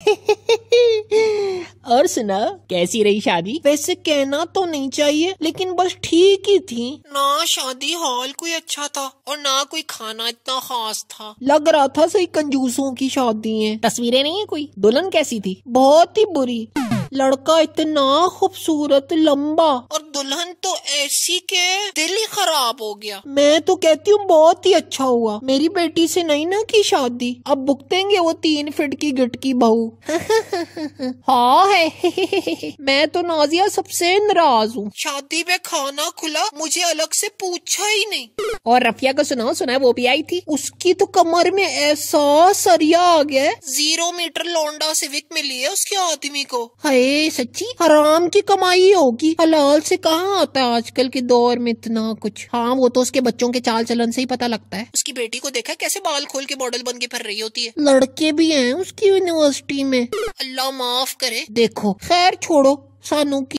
और सुना कैसी रही शादी वैसे कहना तो नहीं चाहिए लेकिन बस ठीक ही थी ना शादी हॉल कोई अच्छा था और ना कोई खाना इतना खास था लग रहा था सही कंजूसों की शादी है तस्वीरें नहीं है कोई दुल्हन कैसी थी बहुत ही बुरी लड़का इतना खूबसूरत लंबा और दुल्हन तो ऐसी के दिल ही खराब हो गया मैं तो कहती हूँ बहुत ही अच्छा हुआ मेरी बेटी से नहीं ना की शादी अब भुगतेंगे वो तीन फिट की गिटकी बहू हाँ है मैं तो नाजिया सबसे नाराज हूँ शादी में खाना खुला मुझे अलग से पूछा ही नहीं और रफिया का सुनाओ सुना वो भी आई थी उसकी तो कमर में ऐसा सरिया आ गया जीरो मीटर लौंडा सिविक मिली है उसके आदमी को हाय सच्ची हराम की कमाई होगी हलाल से कहाँ आता है आजकल के दौर में इतना कुछ हाँ वो तो उसके बच्चों के चाल चलन से ही पता लगता है उसकी बेटी को देखा कैसे बाल खोल के मॉडल बन के फिर रही होती है लड़के भी हैं उसकी यूनिवर्सिटी में अल्लाह माफ करे देखो खैर छोड़ो सानू की